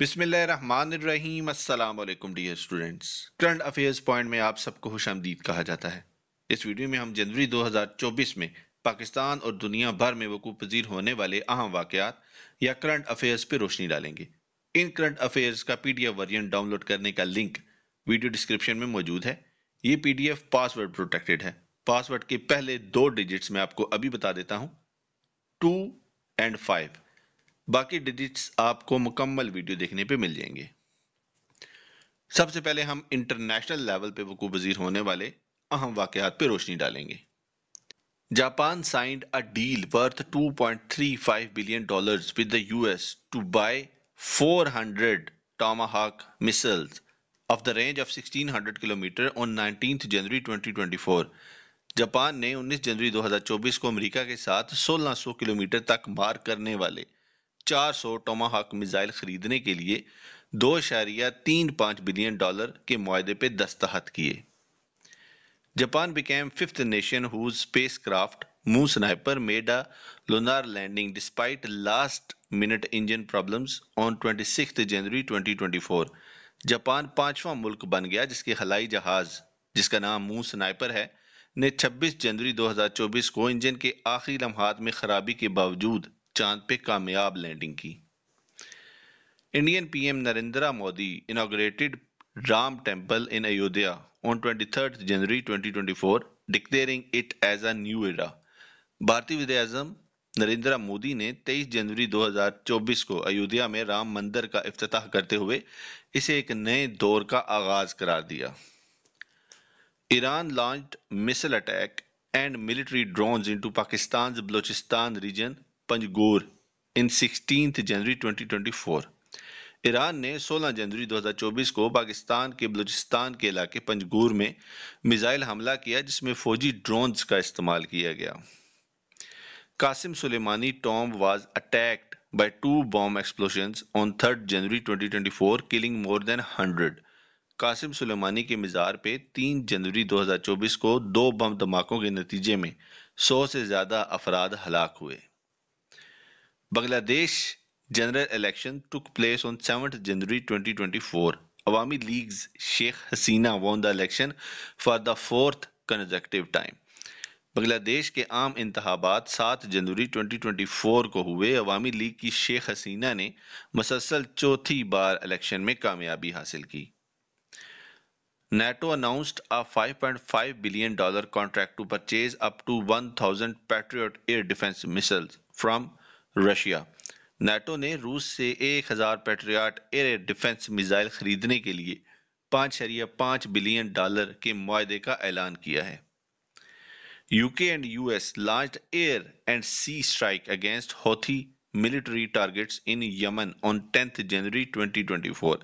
बिसमीम अल्लाम dear students current affairs point में आप सबको खुश आमदीद कहा जाता है इस वीडियो में हम जनवरी 2024 में पाकिस्तान और दुनिया भर में वकूफ़ पजीर होने वाले अहम वाक़ात या करंट अफेयर्स पर रोशनी डालेंगे इन करंट अफेयर्स का P D F version download करने का लिंक वीडियो डिस्क्रिप्शन में मौजूद है ये P D F password protected है पासवर्ड के पहले दो डिजिट्स में आपको अभी बता देता हूँ टू एंड फाइव बाकी डिजिट्स आपको मुकम्मल वीडियो देखने पे मिल जाएंगे सबसे पहले हम इंटरनेशनल लेवल पे वकू वजीर होने वाले अहम वाकयात पे रोशनी डालेंगे Japan signed a deal worth 2.35 billion dollars with the US to buy 400 tomahawk missiles of the range of 1600 kilometre on nineteen January 2024 Japan ने 19 जनवरी 2024 को अमेरिका के साथ 1600 किलोमीटर तक मार करने वाले 400 टोमाहक मिजाइल खरीदने के लिए दो अशारिया तीन पाँच बिलियन डॉलर के माहदे पर दस्तखत किए Japan became fifth nation whose spacecraft Moon Sniper made a landing despite last minute engine problems on 26 January 2024 Japan पांचवा मुल्क बन गया जिसके हलाई जहाज जिसका नाम मून स्नाइपर है ने 26 जनवरी 2024 को इंजन के आखिरी लम्हात में खराबी के बावजूद चांद पे कामयाब लैंडिंग की Indian PM Narendra Modi inaugurated Ram temple in Ayodhya on 23 January 2024, declaring it as a new era भारतीय विदेशम नरेंद्र मोदी ने 23 जनवरी 2024 को अयोध्या में राम मंदिर का अफ्ताह करते हुए इसे एक नए दौर का आगाज करार दिया Iran launch missile attack and military drones into Pakistan Balochistan region Panjgur in sixteen January 2024 Iran ने 16 जनवरी 2024 को पाकिस्तान के बलूचिस्तान के इलाके पंजगूर में मिज़ाइल हमला किया जिसमें फौजी ड्रोन्स का इस्तेमाल किया गया Qasem Soleimani tomb was attacked by two bomb explosions on 3rd January 2024, killing more than 100. Qasem Soleimani के मज़ार पे 3 जनवरी 2024 को दो बम धमाकों के नतीजे में 100 से ज़्यादा अफराद हलाक हुए Bangladesh general election took place on seven January 2024 Awami League Sheikh Hasina won the election for the fourth consecutive time Bangladesh के आम इंतबात सात जनवरी 2024 को हुए अवामी लीग की शेख हसीना ने मसलसल चौथी बार इलेक्शन में कामयाबी हासिल की NATO announced a 5.5 billion dollar contract to purchase up to 1,000 Patriot air defence missile from Russia NATO ने रूस से एक हजार पेट्रियाट एयर डिफेंस मिसाइल खरीदने के लिए पांच शरिया पांच बिलियन डॉलर के मुआदे का ऐलान किया है UK and US launch air and sea strike against Houthi military targets in Yemen on tenth January 2024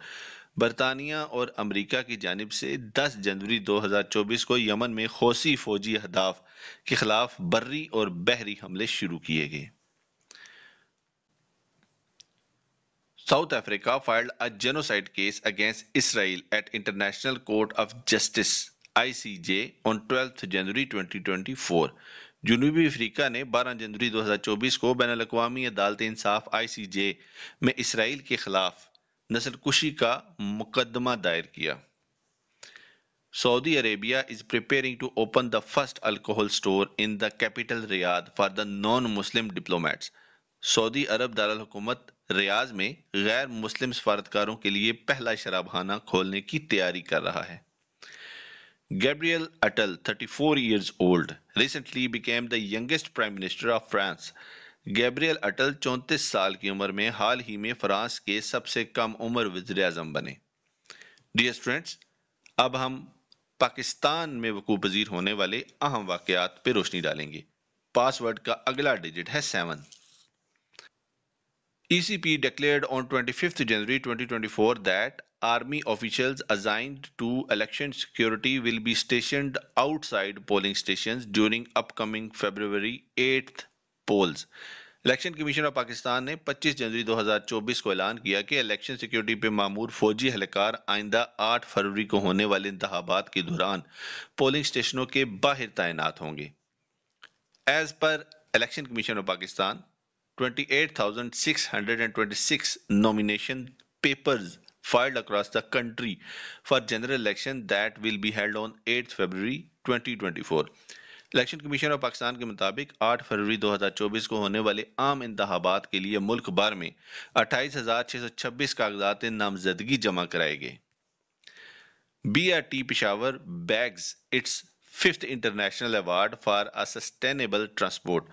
बरतानिया और अमेरिका की जानब से 10 जनवरी 2024 को यमन में हौसी फौजी अहदाफ के खिलाफ बर्री और बहरी हमले शुरू किए गए South Africa filed a genocide case against Israel at International Court of Justice ICJ on 12th January 2024. जुनूबी अफ्रीका ने बारह जनवरी दो हजार चौबीस को बैन अवी अदालत इंसाफ ICJ में इसराइल के खिलाफ नसल कुशी का मुकदमा दायर किया Saudi Arabia is preparing to open the first alcohol store in the capital Riyadh for the non Muslim diplomats Saudi Arab दारकूमत रियाज में गैर मुस्लिम सफारतकारों के लिए पहला शराबाना खोलने की तैयारी कर रहा है Gabriel Attal 34 years old recently became the youngest prime minister of France Gabriel Attal 34 साल की उम्र में हाल ही में फ्रांस के सबसे कम उम्र वजीर अजम बने डियर स्टूडेंट्स अब हम पाकिस्तान में वकू पजीर होने वाले अहम वाकयात पर रोशनी डालेंगे पासवर्ड का अगला डिजिट है seven ECP declared on 25th January 2024 that army officials assigned to election security will be stationed outside polling stations during upcoming February 8th polls. Election commission of Pakistan ने 25 जनवरी 2024 को ऐलान किया कि इलेक्शन सिक्योरिटी पे मामूर फौजी हलकार आइंदा 8 फरवरी को होने वाले इंतबात के दौरान पोलिंग स्टेशनों के बाहर तैनात होंगे एज पर election commission of Pakistan 28,626 nomination papers filed across the country for general election that will be held on 8th February 2024 election commission of Pakistan के मुताबिक 8 फरवरी 2024 को होने वाले आम इंतबात के लिए मुल्क भर में 28,626 कागजात नामजदगी जमा कराए गए B R T Peshawar bags its fifth international award for a transport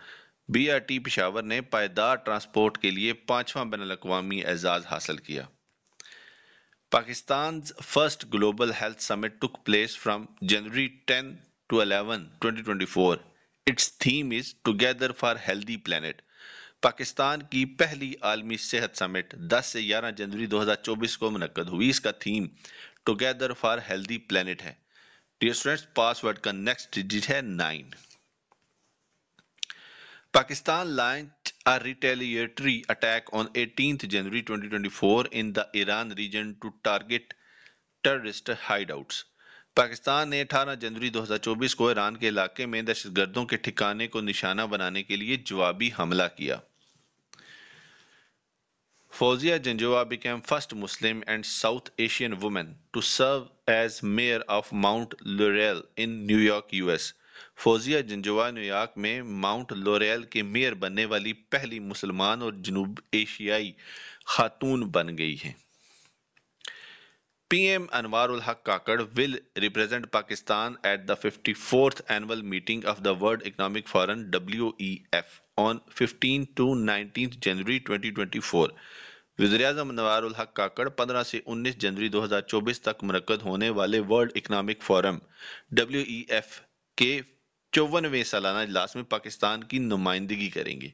BRT Peshawar ने पायदार ट्रांसपोर्ट के लिए पांचवा बैन अवी एजाज़ हासिल किया Pakistan first global health summit took place from January 10 to 11 2024 its theme is together for healthy planet Pakistan की पहली आलमी सेहत समिट 10 से 11 जनवरी 2024 को मनकद हुई इसका theme together for healthy planet है डियर स्टूडेंट्स पासवर्ड का नेक्स्ट डिजिट है nine Pakistan launched a retaliatory attack on 18th January 2024 in the Iran region to target terrorist hideouts. Pakistan ने 18 जनवरी 2024 को ईरान के इलाके में दहशतगर्दों के ठिकाने को निशाना बनाने के लिए जवाबी हमला किया Fauzia Janjawa became first Muslim and South Asian woman to serve as mayor of Mount Laurel in New York, US. Fauzia Janjua New York में माउंट लोरेल के मेयर बनने वाली पहली मुसलमान और जनूब एशियाई खातून बन गई हैं PM Anwaar ul Haq Kakar will represent Pakistan at the fourth annual meeting of the World Economic Forum F on fifteen to nineteen January twenty twenty अजम अनवार उल हक काकड़ पंद्रह से उन्नीस जनवरी दो हजार चौबीस तक मनकद होने वाले वर्ल्ड इकोनॉमिक फोरम डब्ल्यू के चौवनवे सालाना इजलास में पाकिस्तान की नुमाइंदगी करेंगे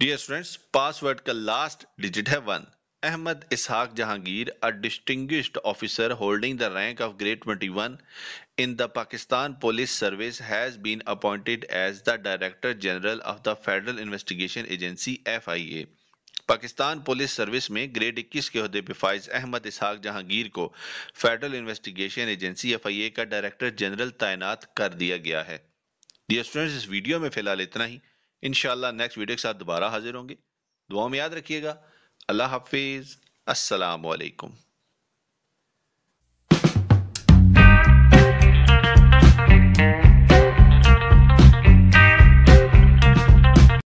डियर स्टूडेंट्स पासवर्ड का लास्ट डिजिट है one Ahmad Ishaq Jahangir a distinguished officer holding the rank of grade twenty one in the Pakistan police service has been appointed as the director general of the federal investigation agency F I A Pakistan police service में grade 21 के अहदे पर फाइज अहमद इसहाक जहांगीर को federal investigation agency FIA का director general तैनात कर दिया गया है डियर स्टूडेंट्स इस वीडियो में फिलहाल इतना ही इनशाला नेक्स्ट वीडियो के साथ दोबारा हाजिर होंगे दुआओं में याद रखिएगा अल्लाह हाफिज़ असलकम